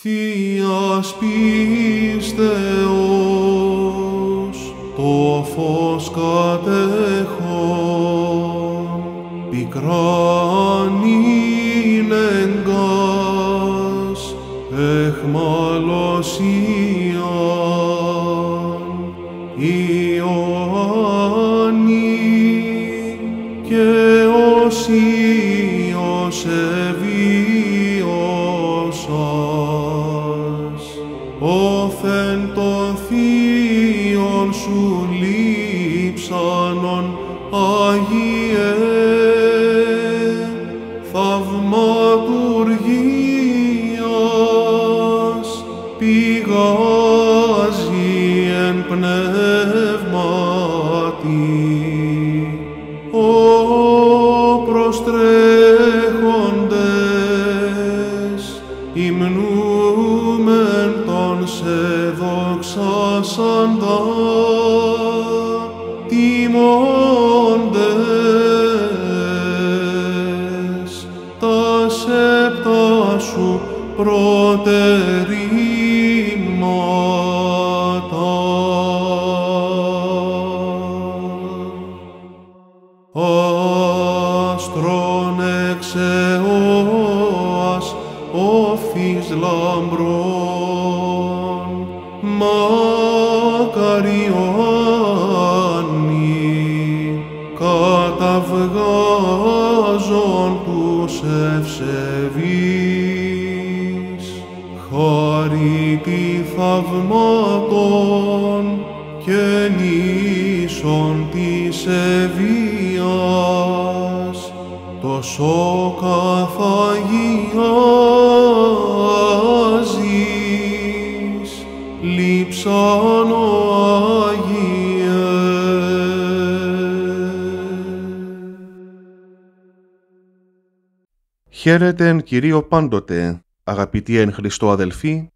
Θείας πίστεως το φως κατέχω. πικράν είναι εχμαλωσή δόθεν των θείων σου λείψανον Άγιε τιμώντες τα σέπτα σου προτερή. καυγάζων τους ευσεβείς, τη θαυμάτων και νήσων της ευίας, το σώκα Χαίρετε εν Κυρίω πάντοτε, αγαπητοί εν Χριστώ αδελφοί.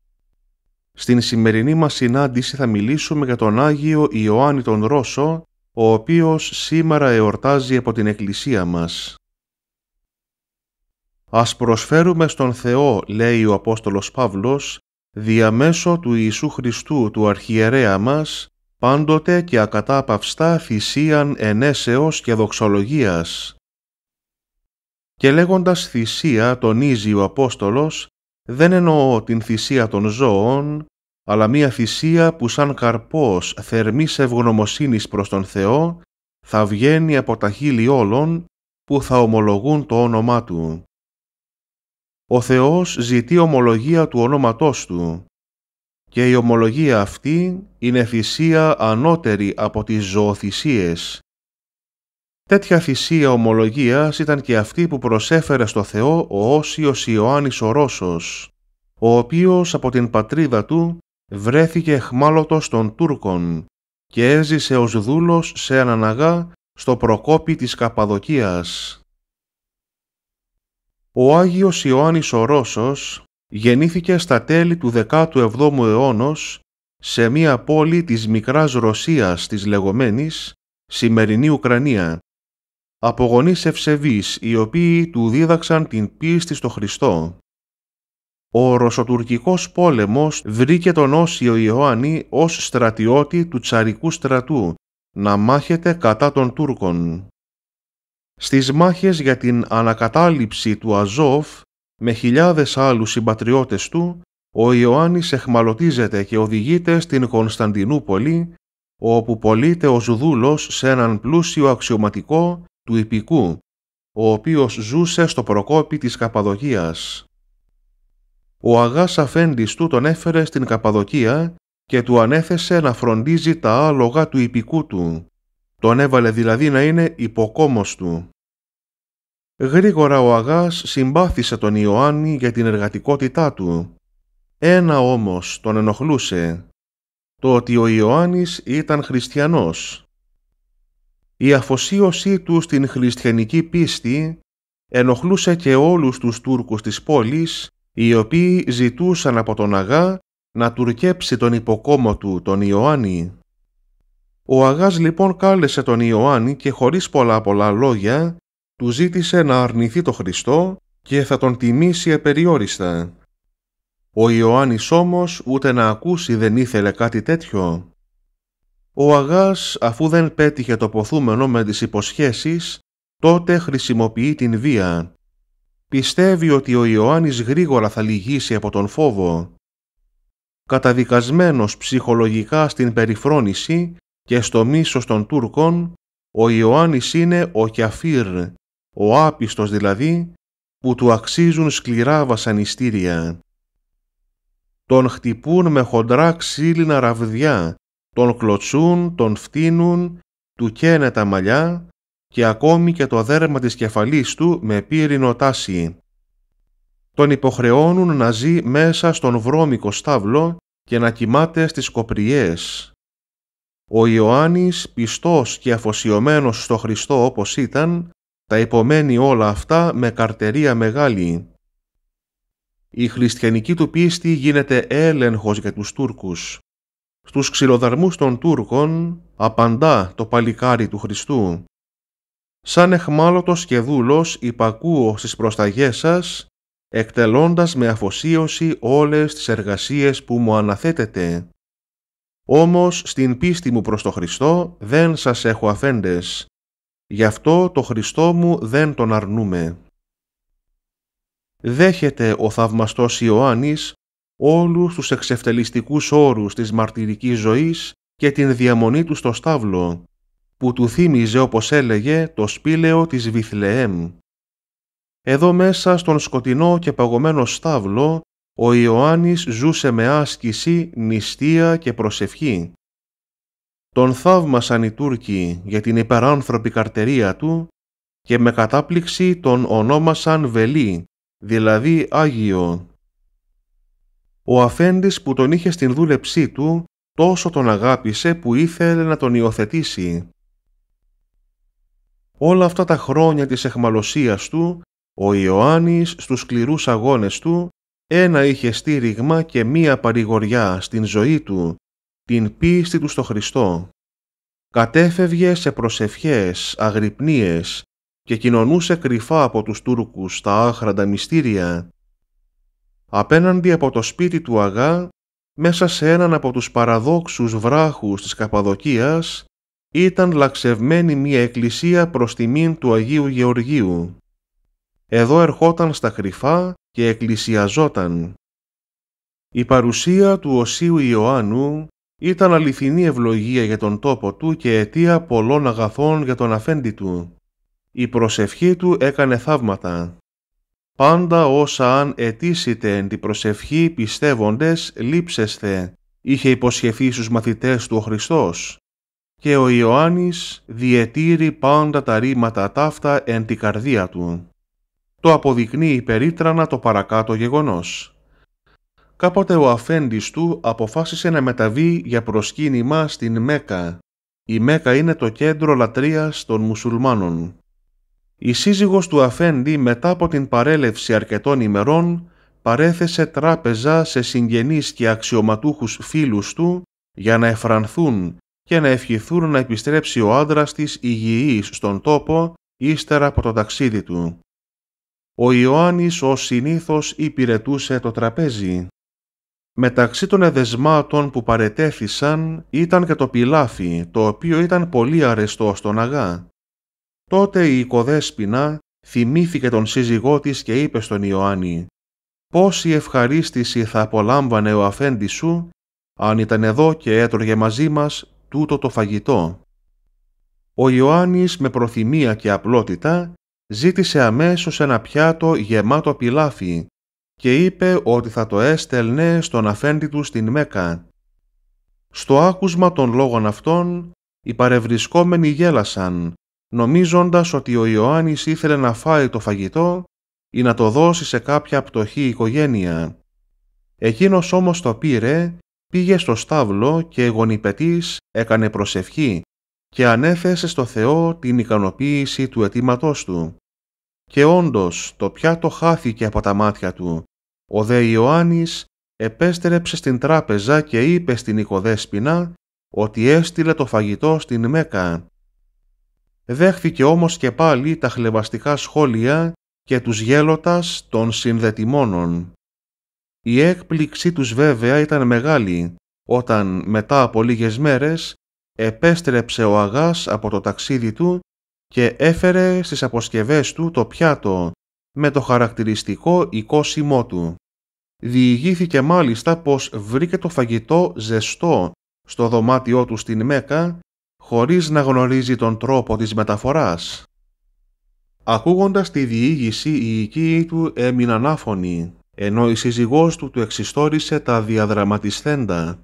Στην σημερινή μας συνάντηση θα μιλήσουμε για τον Άγιο Ιωάννη τον Ρώσο, ο οποίος σήμερα εορτάζει από την Εκκλησία μας. «Ας προσφέρουμε στον Θεό», λέει ο Απόστολος Παύλος, «διαμέσω του Ιησού Χριστού, του Αρχιερέα μας, πάντοτε και ακατάπαυστα θυσίαν ενέσεως και δοξολογίας» Και λέγοντας θυσία τονίζει ο Απόστολος δεν εννοώ την θυσία των ζώων, αλλά μία θυσία που σαν καρπός θερμής ευγνωμοσύνης προς τον Θεό θα βγαίνει από τα χείλη όλων που θα ομολογούν το όνομά Του. Ο Θεός ζητεί ομολογία του ονόματός Του και η ομολογία αυτή είναι θυσία ανώτερη από τις ζωοθυσίες Τέτοια θυσία ομολογίας ήταν και αυτή που προσέφερε στο Θεό ο Όσιος Ιωάννης ο ο οποίος από την πατρίδα του βρέθηκε εχμάλωτος των Τούρκων και έζησε ως δούλος σε αναναγά στο προκόπι της Καπαδοκίας. Ο Άγιος Ιωάννης ο Ρώσος γεννήθηκε στα τέλη του 17ου αιώνος σε μία πόλη της Μικράς Ρωσίας της λεγόμενης σημερινή Ουκρανία από γονείς ευσεβείς οι οποίοι του δίδαξαν την πίστη στο Χριστό. Ο Ρωσοτουρκικός πόλεμος βρήκε τον Όσιο Ιωάννη ως στρατιώτη του τσαρικού στρατού να μάχεται κατά των Τούρκων. Στις μάχες για την ανακατάληψη του Αζόφ με χιλιάδες άλλους συμπατριώτες του, ο Ιωάννης εχμαλωτίζεται και οδηγείται στην Κωνσταντινούπολη, όπου πωλείται ο Ζουδούλος σε έναν πλούσιο αξιωματικό του Ιππικού, ο οποίος ζούσε στο προκόπι της Καπαδοκίας. Ο αγάς αφέντης του τον έφερε στην Καπαδοκία και του ανέθεσε να φροντίζει τα άλογα του Ιππικού του. Τον έβαλε δηλαδή να είναι υποκόμος του. Γρήγορα ο Αγάς συμπάθησε τον Ιωάννη για την εργατικότητά του. Ένα όμως τον ενοχλούσε, το ότι ο Ιωάννης ήταν χριστιανός. Η αφοσίωσή του στην χριστιανική πίστη ενοχλούσε και όλους τους Τούρκους της πόλης, οι οποίοι ζητούσαν από τον Αγά να τουρκέψει τον υποκόμο του, τον Ιωάννη. Ο Αγάς λοιπόν κάλεσε τον Ιωάννη και χωρίς πολλά πολλά λόγια του ζήτησε να αρνηθεί το Χριστό και θα τον τιμήσει επεριόριστα. Ο Ιωάννης όμως ούτε να ακούσει δεν ήθελε κάτι τέτοιο ο Αγάς αφού δεν πέτυχε το ποθούμενο με τις υποσχέσεις, τότε χρησιμοποιεί την βία. Πιστεύει ότι ο Ιωάννης γρήγορα θα λυγίσει από τον φόβο. Καταδικασμένος ψυχολογικά στην περιφρόνηση και στο μίσος των Τούρκων, ο Ιωάννης είναι ο Κιαφύρ, ο άπιστος δηλαδή, που του αξίζουν σκληρά βασανιστήρια. Τον χτυπούν με χοντρά ξύλινα ραβδιά τον κλωτσούν, τον φτύνουν, του καίνε τα μαλλιά και ακόμη και το δέρμα της κεφαλής του με πύρινο τάση. Τον υποχρεώνουν να ζει μέσα στον βρώμικο στάβλο και να κοιμάται στις κοπριές. Ο Ιωάννης, πιστός και αφοσιωμένος στο Χριστό όπως ήταν, τα υπομένει όλα αυτά με καρτερία μεγάλη. Η χριστιανική του πίστη γίνεται έλεγχος για τους Τούρκους. Στους ξυλοδαρμούς των Τούρκων απαντά το παλικάρι του Χριστού. Σαν εχμάλωτος και δούλος υπακούω στις προσταγές σας, εκτελώντας με αφοσίωση όλες τις εργασίες που μου αναθέτετε. Όμως στην πίστη μου προς το Χριστό δεν σας έχω αφέντες. Γι' αυτό το Χριστό μου δεν τον αρνούμε. Δέχεται ο θαυμαστός Ιωάννης όλους τους εξευτελιστικούς όρους της μαρτυρικής ζωής και την διαμονή του στο στάβλο, που του θύμιζε όπως έλεγε το σπήλαιο της Βιθλεέμ. Εδώ μέσα στον σκοτεινό και παγωμένο στάβλο, ο Ιωάννης ζούσε με άσκηση, νηστεία και προσευχή. Τον θαύμασαν οι Τούρκοι για την υπεράνθρωπη καρτερία του και με κατάπληξη τον ονόμασαν Βελή, δηλαδή Άγιο, ο αφέντης που τον είχε στην δούλεψή του τόσο τον αγάπησε που ήθελε να τον υιοθετήσει. Όλα αυτά τα χρόνια της εχμαλωσίας του, ο Ιωάννης στους σκληρούς αγώνες του ένα είχε στήριγμα και μία παρηγοριά στην ζωή του, την πίστη του στο Χριστό. Κατέφευγε σε προσευχές, αγρυπνίες και κοινωνούσε κρυφά από τους Τούρκους τα άχραντα μυστήρια, απέναντι από το σπίτι του Αγά, μέσα σε έναν από τους παραδόξους βράχους της Καπαδοκίας, ήταν λαξευμένη μία εκκλησία προς τιμήν του Αγίου Γεωργίου. Εδώ ερχόταν στα κρυφά και εκκλησιαζόταν. Η παρουσία του Οσίου Ιωάννου ήταν αληθινή ευλογία για τον τόπο του και αιτία πολλών αγαθών για τον αφέντη του. Η προσευχή του έκανε θαύματα πάντα όσα αν αιτήσετε εν την προσευχή πιστεύοντες λείψεστε, είχε υποσχεθεί στους μαθητές του ο Χριστός. Και ο Ιωάννης διαιτήρει πάντα τα ρήματα ταύτα εν την καρδία του. Το αποδεικνύει περίτρανα το παρακάτω γεγονός. Κάποτε ο αφέντης του αποφάσισε να μεταβεί για προσκύνημα στην Μέκα. Η Μέκα είναι το κέντρο λατρείας των μουσουλμάνων. Η σύζυγος του Αφέντη μετά από την παρέλευση αρκετών ημερών παρέθεσε τράπεζα σε συγγενείς και αξιωματούχους φίλους του για να εφρανθούν και να ευχηθούν να επιστρέψει ο άντρας της υγιής στον τόπο ύστερα από το ταξίδι του. Ο Ιωάννης ως συνήθως υπηρετούσε το τραπέζι. Μεταξύ των εδεσμάτων που παρετέθησαν ήταν και το πιλάφι, το οποίο ήταν πολύ αρεστό στον αγά. Τότε η οικοδέσποινα θυμήθηκε τον σύζυγό της και είπε στον Ιωάννη «Πόση ευχαρίστηση θα απολάμβανε ο αφέντης σου αν ήταν εδώ και έτρωγε μαζί μας τούτο το φαγητό». Ο Ιωάννης με προθυμία και απλότητα ζήτησε αμέσως ένα πιάτο γεμάτο πιλάφι και είπε ότι θα το έστελνε στον αφέντη του στην Μέκα. Στο άκουσμα των λόγων αυτών, οι παρευρισκόμενοι γέλασαν νομίζοντας ότι ο Ιωάννης ήθελε να φάει το φαγητό ή να το δώσει σε κάποια πτωχή οικογένεια. Εκείνος όμως το πήρε, πήγε στο στάβλο και γονιπετής έκανε προσευχή και ανέθεσε στο Θεό την ικανοποίηση του αιτήματός του. Και όντως το πιάτο χάθηκε από τα μάτια του. Ο δε Ιωάννης επέστρεψε στην τράπεζα και είπε στην οικοδέσποινα ότι έστειλε το φαγητό στην Μέκα δέχθηκε όμως και πάλι τα χλεβαστικά σχόλια και τους γέλοτας των συνδετημόνων. Η έκπληξή τους βέβαια ήταν μεγάλη όταν μετά από λίγες μέρες επέστρεψε ο Αγάς από το ταξίδι του και έφερε στις αποσκευές του το πιάτο με το χαρακτηριστικό οικόσιμό του. Διηγήθηκε μάλιστα πως βρήκε το φαγητό ζεστό στο δωμάτιό του στην Μέκα χωρίς να γνωρίζει τον τρόπο της μεταφοράς. Ακούγοντας τη διήγηση οι οικοί του έμειναν άφωνοι, ενώ η σύζυγός του του εξιστόρισε τα διαδραματισθέντα.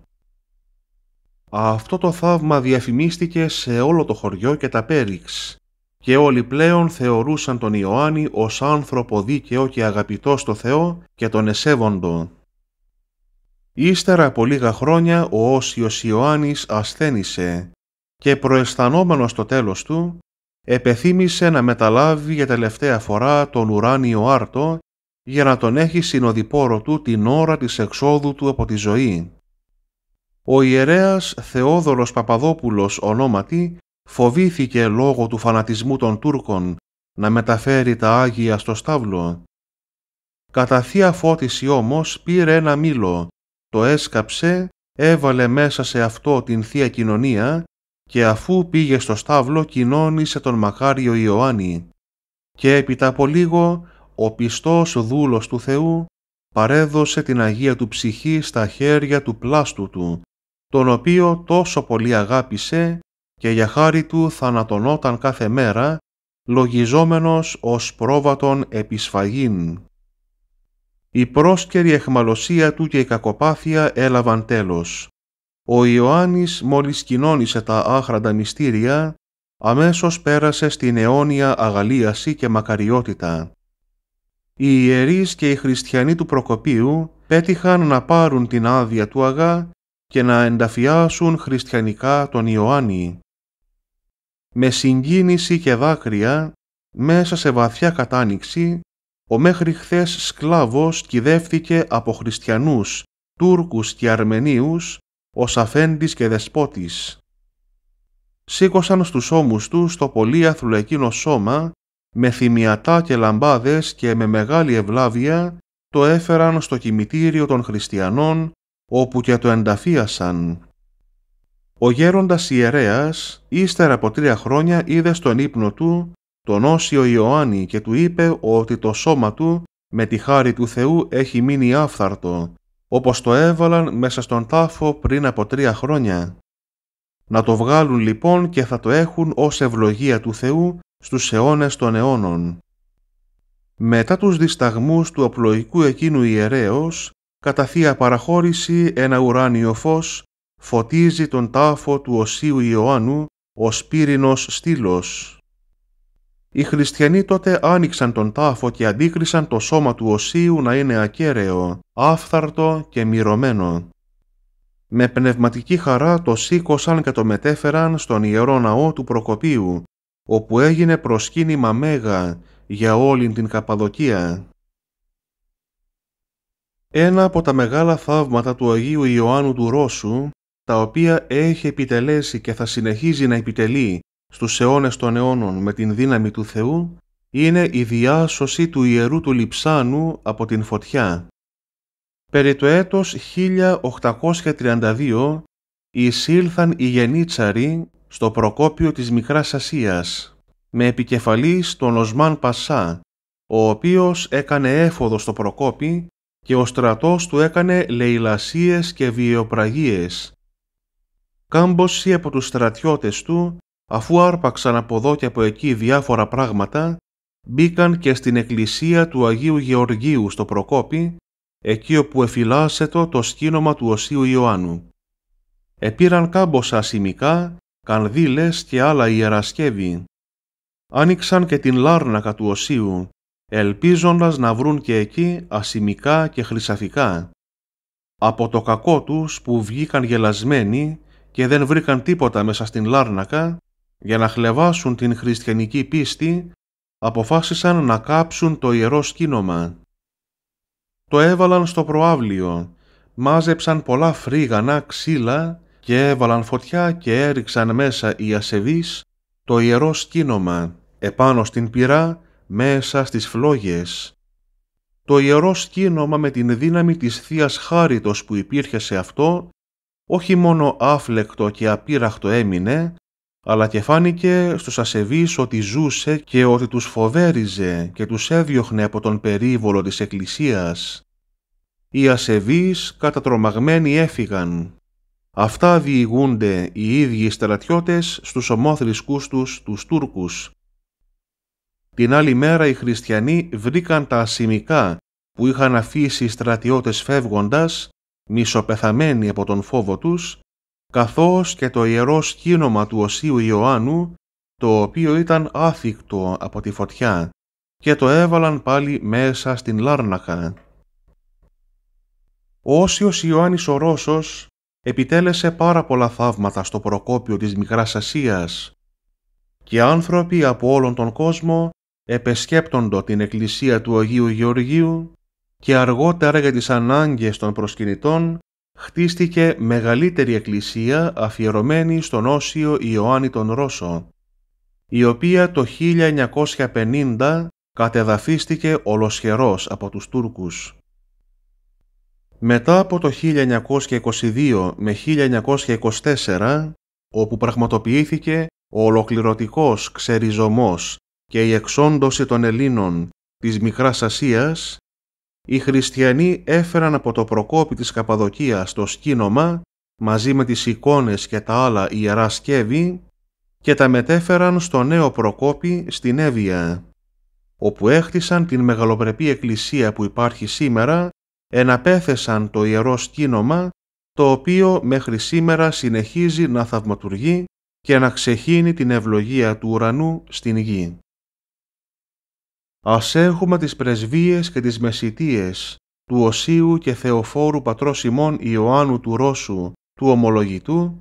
Αυτό το θαύμα διαφημίστηκε σε όλο το χωριό και τα Πέριξ και όλοι πλέον θεωρούσαν τον Ιωάννη ως άνθρωπο δίκαιο και αγαπητό στο Θεό και τον εσέβοντο. Ύστερα από λίγα χρόνια ο Όσιος Ιωάννης ασθένησε και προαισθανόμενος στο τέλος του, επεθύμησε να μεταλάβει για τελευταία φορά τον ουράνιο άρτο για να τον έχει συνοδοιπόρο του την ώρα της εξόδου του από τη ζωή. Ο ιερέας Θεόδωρος Παπαδόπουλος ονόματι φοβήθηκε λόγω του φανατισμού των Τούρκων να μεταφέρει τα Άγια στο Σταύλο. Κατά θεία φώτιση όμως πήρε ένα μήλο, το έσκαψε, έβαλε μέσα σε αυτό την Θεία Κοινωνία και αφού πήγε στο στάβλο κοινώνησε τον μακάριο Ιωάννη και έπειτα από λίγο ο πιστός δούλος του Θεού παρέδωσε την Αγία του ψυχή στα χέρια του πλάστου του, τον οποίο τόσο πολύ αγάπησε και για χάρη του θανατωνόταν κάθε μέρα, λογιζόμενος ως πρόβατον επισφαγήν. Η πρόσκαιρη εχμαλωσία του και η κακοπάθεια έλαβαν τέλος. Ο Ιωάννης μόλις κοινώνησε τα άχραντα μυστήρια, αμέσως πέρασε στην αιώνια αγαλίαση και μακαριότητα. Οι ιερείς και οι χριστιανοί του Προκοπίου πέτυχαν να πάρουν την άδεια του αγά και να ενταφιάσουν χριστιανικά τον Ιωάννη. Με συγκίνηση και δάκρυα, μέσα σε βαθιά κατάνοιξη, ο μέχρι χθες σκλάβος κυδεύθηκε από χριστιανούς, Τούρκους και Αρμενίους ως αφέντης και δεσπότης. Σήκωσαν στους ώμους του το πολύ αθλουλεκίνο σώμα, με θυμιατά και λαμπάδες και με μεγάλη ευλάβεια το έφεραν στο κημητήριο των χριστιανών, όπου και το ενταφίασαν. Ο γέροντας ιερέας, ύστερα από τρία χρόνια, είδε στον ύπνο του τον Όσιο Ιωάννη και του είπε ότι το σώμα του με τη χάρη του Θεού έχει μείνει άφθαρτο όπως το έβαλαν μέσα στον τάφο πριν από τρία χρόνια. Να το βγάλουν λοιπόν και θα το έχουν ως ευλογία του Θεού στους αιώνες των αιώνων. Μετά τους δισταγμούς του απλοϊκού εκείνου ιερέως, κατά θεία παραχώρηση ένα ουράνιο φως φωτίζει τον τάφο του Οσίου Ιωάννου ο Σπύρινος στήλος. Οι χριστιανοί τότε άνοιξαν τον τάφο και αντίκρισαν το σώμα του Οσίου να είναι ακέραιο, άφθαρτο και μυρωμένο. Με πνευματική χαρά το σήκωσαν και το μετέφεραν στον Ιερό Ναό του Προκοπίου, όπου έγινε προσκύνημα μέγα για όλη την Καπαδοκία. Ένα από τα μεγάλα θαύματα του Αγίου Ιωάννου του Ρώσου, τα οποία έχει επιτελέσει και θα συνεχίζει να επιτελεί στους αιώνες των αιώνων με την δύναμη του Θεού είναι η διάσωση του ιερού του Λιψάνου από την φωτιά. Περί το έτος 1832 εισήλθαν οι γενίτσαροι στο προκόπιο της Μικράς Ασίας με επικεφαλής τον Οσμάν Πασά, ο οποίος έκανε έφοδο στο προκόπι και ο στρατός του έκανε λαιλασίες και βιοπραγίες. Κάμποση από τους στρατιώτες του αφού άρπαξαν από εδώ και από εκεί διάφορα πράγματα, μπήκαν και στην εκκλησία του Αγίου Γεωργίου στο Προκόπη, εκεί όπου εφυλάσσετο το σκήνομα του Οσίου Ιωάννου. Επήραν κάμποσα ασημικά, κανδύλες και άλλα ιερασκεύη. Άνοιξαν και την λάρνακα του Οσίου, ελπίζοντας να βρουν και εκεί ασημικά και χρυσαφικά. Από το κακό τους που βγήκαν γελασμένοι και δεν βρήκαν τίποτα μέσα στην λάρνακα, για να χλεβάσουν την χριστιανική πίστη, αποφάσισαν να κάψουν το ιερό σκήνομα. Το έβαλαν στο προάβλιο, μάζεψαν πολλά φρύγανά ξύλα και έβαλαν φωτιά και έριξαν μέσα οι ασεβείς το ιερό σκήνομα, επάνω στην πυρά, μέσα στις φλόγες. Το ιερό σκήνομα με την δύναμη της θείας Χάριτος που υπήρχε σε αυτό, όχι μόνο άφλεκτο και απείραχτο έμεινε, αλλά και φάνηκε στους ασεβείς ότι ζούσε και ότι τους φοβέριζε και τους έδιωχνε από τον περίβολο της εκκλησίας. Οι ασεβείς κατατρομαγμένοι έφυγαν. Αυτά διηγούνται οι ίδιοι στρατιώτες στους ομόθρησκούς τους τους Τούρκους. Την άλλη μέρα οι χριστιανοί βρήκαν τα ασημικά που είχαν αφήσει οι στρατιώτες φεύγοντας, μισοπεθαμένοι από τον φόβο τους, καθώς και το ιερό σκήνομα του Οσίου Ιωάννου, το οποίο ήταν άθικτο από τη φωτιά, και το έβαλαν πάλι μέσα στην Λάρνακα. Ο Όσιος Ιωάννης ο Ρώσος επιτέλεσε πάρα πολλά θαύματα στο προκόπιο της Μικράς Ασίας και άνθρωποι από όλον τον κόσμο επεσκέπτοντο την εκκλησία του Αγίου Γεωργίου και αργότερα για τις ανάγκες των προσκυνητών χτίστηκε μεγαλύτερη εκκλησία αφιερωμένη στον Όσιο Ιωάννη τον Ρώσο, η οποία το 1950 κατεδαφίστηκε ολοσχερός από τους Τούρκους. Μετά από το 1922 με 1924, όπου πραγματοποιήθηκε ο ολοκληρωτικός ξεριζωμός και η εξόντωση των Ελλήνων της Μικράς Ασίας, οι χριστιανοί έφεραν από το προκόπι της Καπαδοκίας το σκήνομα μαζί με τις εικόνες και τα άλλα ιερά σκεύη και τα μετέφεραν στο νέο προκόπι στην Εύβοια, όπου έχτισαν την μεγαλοπρεπή εκκλησία που υπάρχει σήμερα, εναπέθεσαν το ιερό σκήνομα, το οποίο μέχρι σήμερα συνεχίζει να θαυματουργεί και να ξεχύνει την ευλογία του ουρανού στην γη ας έχουμε τις πρεσβείες και τις μεσητείες του Οσίου και Θεοφόρου Πατρός Σιμών Ιωάννου του Ρώσου, του Ομολογητού,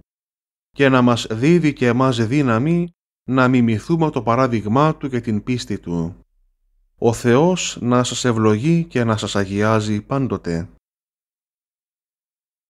και να μας δίδει και εμάς δύναμη να μιμηθούμε το παράδειγμά Του και την πίστη Του. Ο Θεός να σας ευλογεί και να σας αγιάζει πάντοτε.